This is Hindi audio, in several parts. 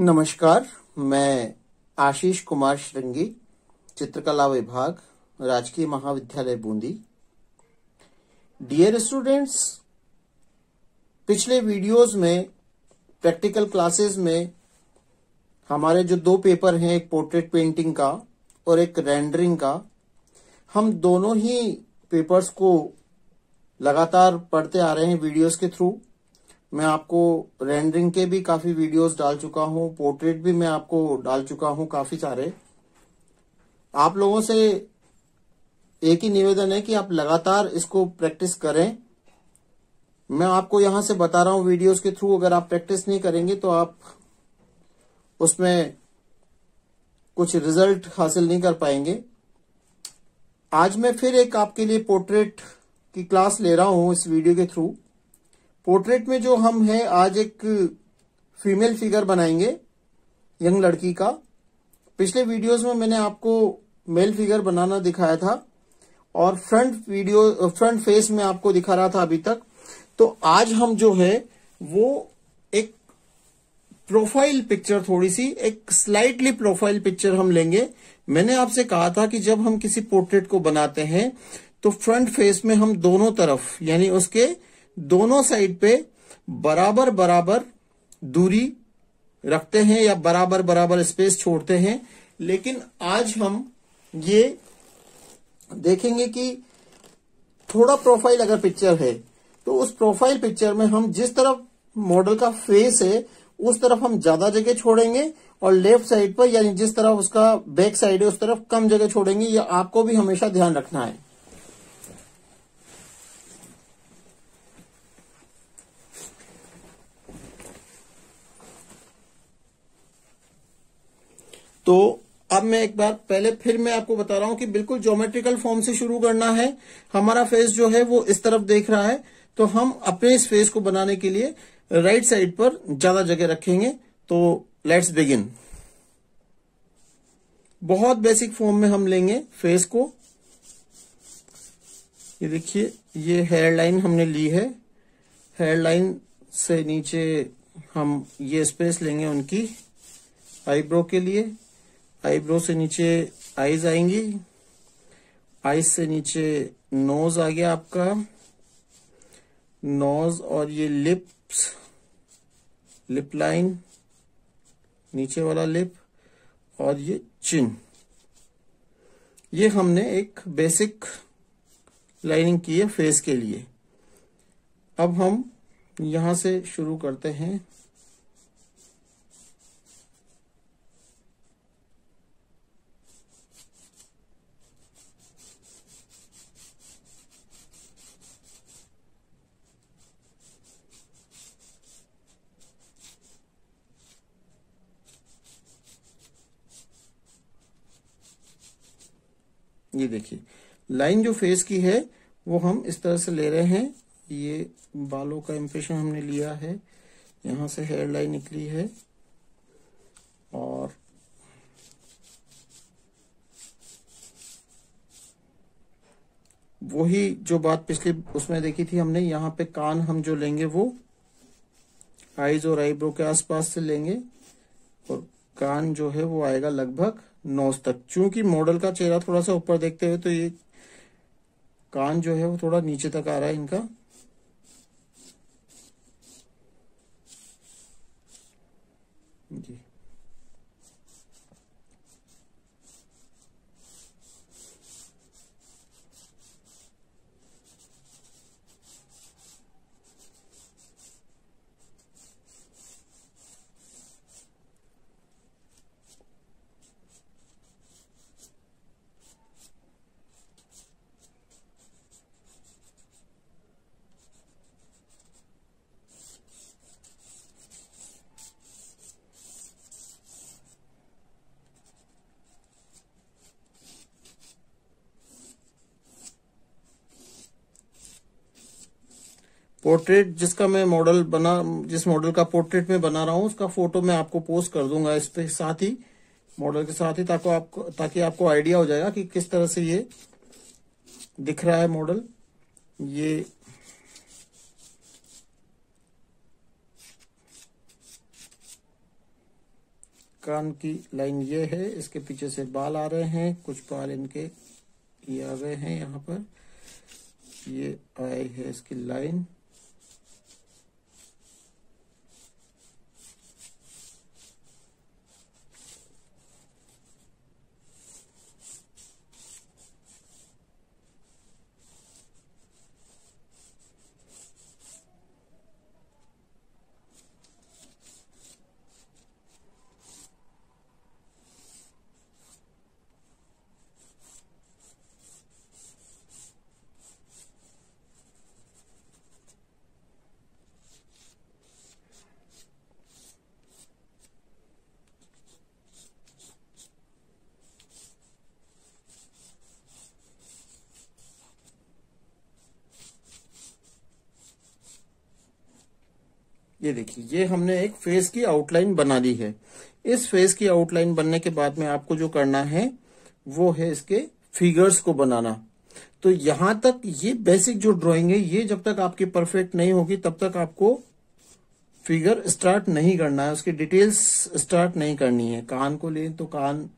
नमस्कार मैं आशीष कुमार श्रृंगी चित्रकला विभाग राजकीय महाविद्यालय बूंदी डियर स्टूडेंट्स पिछले वीडियोस में प्रैक्टिकल क्लासेस में हमारे जो दो पेपर हैं एक पोर्ट्रेट पेंटिंग का और एक रेंडरिंग का हम दोनों ही पेपर्स को लगातार पढ़ते आ रहे हैं वीडियोस के थ्रू मैं आपको रेंडरिंग के भी काफी वीडियोस डाल चुका हूं पोर्ट्रेट भी मैं आपको डाल चुका हूं काफी सारे आप लोगों से एक ही निवेदन है कि आप लगातार इसको प्रैक्टिस करें मैं आपको यहां से बता रहा हूं वीडियोस के थ्रू अगर आप प्रैक्टिस नहीं करेंगे तो आप उसमें कुछ रिजल्ट हासिल नहीं कर पाएंगे आज मैं फिर एक आपके लिए पोर्ट्रेट की क्लास ले रहा हूं इस वीडियो के थ्रू पोर्ट्रेट में जो हम है आज एक फीमेल फिगर बनाएंगे यंग लड़की का पिछले वीडियोस में मैंने आपको मेल फिगर बनाना दिखाया था और फ्रंट वीडियो फ्रंट फेस में आपको दिखा रहा था अभी तक तो आज हम जो है वो एक प्रोफाइल पिक्चर थोड़ी सी एक स्लाइटली प्रोफाइल पिक्चर हम लेंगे मैंने आपसे कहा था कि जब हम किसी पोर्ट्रेट को बनाते हैं तो फ्रंट फेस में हम दोनों तरफ यानी उसके दोनों साइड पे बराबर बराबर दूरी रखते हैं या बराबर बराबर स्पेस छोड़ते हैं लेकिन आज हम ये देखेंगे कि थोड़ा प्रोफाइल अगर पिक्चर है तो उस प्रोफाइल पिक्चर में हम जिस तरफ मॉडल का फेस है उस तरफ हम ज्यादा जगह छोड़ेंगे और लेफ्ट साइड पर यानी जिस तरफ उसका बैक साइड है उस तरफ कम जगह छोड़ेंगे ये आपको भी हमेशा ध्यान रखना है तो अब मैं एक बार पहले फिर मैं आपको बता रहा हूं कि बिल्कुल ज्योमेट्रिकल फॉर्म से शुरू करना है हमारा फेस जो है वो इस तरफ देख रहा है तो हम अपने इस फेस को बनाने के लिए राइट साइड पर ज्यादा जगह रखेंगे तो लेट्स बिगिन बहुत बेसिक फॉर्म में हम लेंगे फेस को ये देखिए ये हेयर लाइन हमने ली है हेयर लाइन से नीचे हम ये स्पेस लेंगे उनकी आईब्रो के लिए आईब्रो से नीचे आईज आएंगी आईज से नीचे नोज आ गया आपका नोज और ये लिप्स लिप लाइन नीचे वाला लिप और ये चिन ये हमने एक बेसिक लाइनिंग की है फेस के लिए अब हम यहां से शुरू करते हैं ये देखिए लाइन जो फेस की है वो हम इस तरह से ले रहे हैं ये बालों का इम्प्रेशन हमने लिया है यहां से हेयर लाइन निकली है और वही जो बात पिछले उसमें देखी थी हमने यहाँ पे कान हम जो लेंगे वो आईज और आईब्रो के आसपास से लेंगे और कान जो है वो आएगा लगभग नोज तक चूंकि मॉडल का चेहरा थोड़ा सा ऊपर देखते हुए तो ये कान जो है वो थोड़ा नीचे तक आ रहा है इनका जी पोर्ट्रेट जिसका मैं मॉडल बना जिस मॉडल का पोर्ट्रेट में बना रहा हूँ उसका फोटो मैं आपको पोस्ट कर दूंगा इस पे साथ ही मॉडल के साथ ही ताको आपको ताकि आपको आइडिया हो जाएगा कि किस तरह से ये दिख रहा है मॉडल ये कान की लाइन ये है इसके पीछे से बाल आ रहे हैं कुछ बाल इनके ये आ गए हैं यहाँ पर ये आई है इसकी लाइन ये देखिए ये हमने एक फेस की आउटलाइन बना दी है इस फेस की आउटलाइन बनने के बाद में आपको जो करना है वो है इसके फिगर्स को बनाना तो यहां तक ये बेसिक जो ड्राइंग है ये जब तक आपकी परफेक्ट नहीं होगी तब तक आपको फिगर स्टार्ट नहीं करना है उसकी डिटेल्स स्टार्ट नहीं करनी है कान को लें तो कान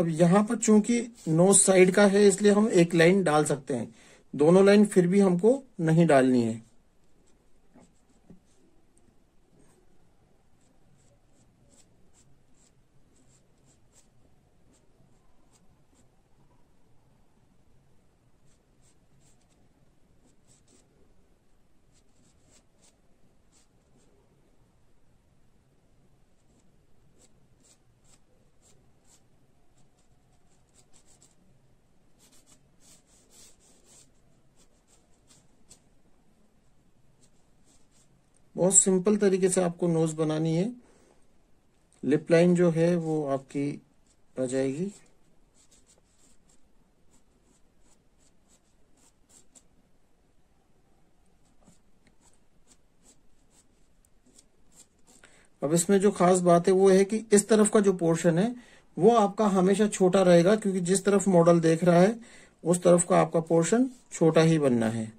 अब यहां पर चूंकि नो साइड का है इसलिए हम एक लाइन डाल सकते हैं दोनों लाइन फिर भी हमको नहीं डालनी है बहुत सिंपल तरीके से आपको नोज बनानी है लिप लाइन जो है वो आपकी आ जाएगी अब इसमें जो खास बात है वो है कि इस तरफ का जो पोर्शन है वो आपका हमेशा छोटा रहेगा क्योंकि जिस तरफ मॉडल देख रहा है उस तरफ का आपका पोर्शन छोटा ही बनना है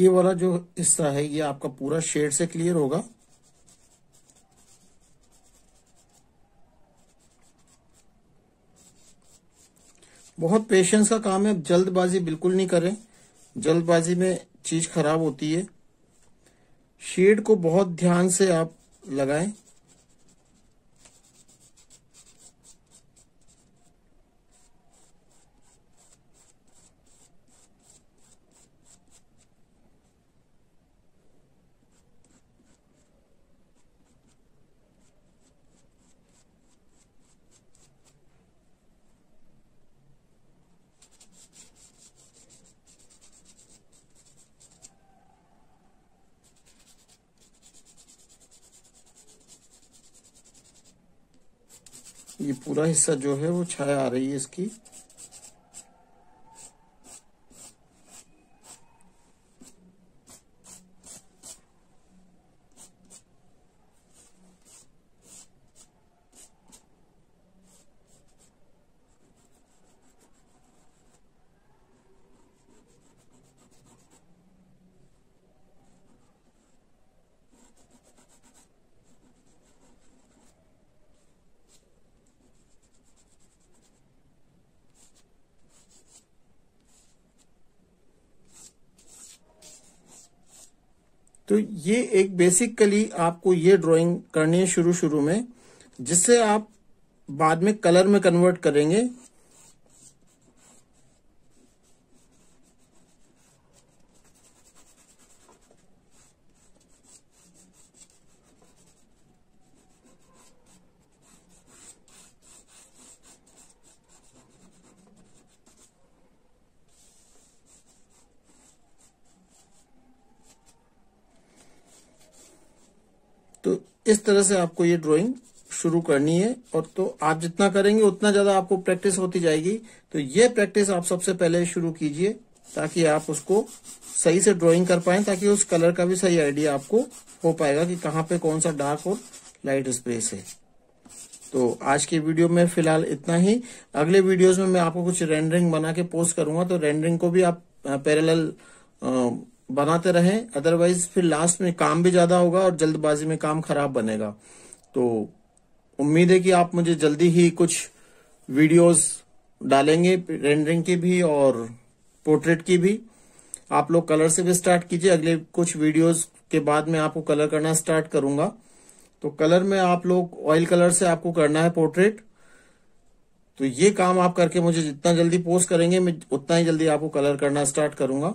ये वाला जो हिस्सा है ये आपका पूरा शेड से क्लियर होगा बहुत पेशेंस का काम है जल्दबाजी बिल्कुल नहीं करें जल्दबाजी में चीज खराब होती है शेड को बहुत ध्यान से आप लगाएं ये पूरा हिस्सा जो है वो छाया आ रही है इसकी तो ये एक बेसिकली आपको ये ड्राइंग करनी है शुरू शुरू में जिससे आप बाद में कलर में कन्वर्ट करेंगे इस तरह से आपको ये ड्राइंग शुरू करनी है और तो आप जितना करेंगे उतना ज्यादा आपको प्रैक्टिस होती जाएगी तो ये प्रैक्टिस आप सबसे पहले शुरू कीजिए ताकि आप उसको सही से ड्राइंग कर पाए ताकि उस कलर का भी सही आइडिया आपको हो पाएगा कि कहाँ पे कौन सा डार्क और लाइट स्पेस है तो आज के वीडियो में फिलहाल इतना ही अगले वीडियोस में मैं आपको कुछ रेंडरिंग बना के पोस्ट करूंगा तो रेंडरिंग को भी आप पैरेलल बनाते रहें अदरवाइज फिर लास्ट में काम भी ज्यादा होगा और जल्दबाजी में काम खराब बनेगा तो उम्मीद है कि आप मुझे जल्दी ही कुछ वीडियोस डालेंगे रेंडरिंग की भी और पोर्ट्रेट की भी आप लोग कलर से भी स्टार्ट कीजिए अगले कुछ वीडियोस के बाद में आपको कलर करना स्टार्ट करूंगा तो कलर में आप लोग ऑयल कलर से आपको करना है पोर्ट्रेट तो ये काम आप करके मुझे जितना जल्दी पोस्ट करेंगे मैं उतना ही जल्दी आपको कलर करना स्टार्ट करूंगा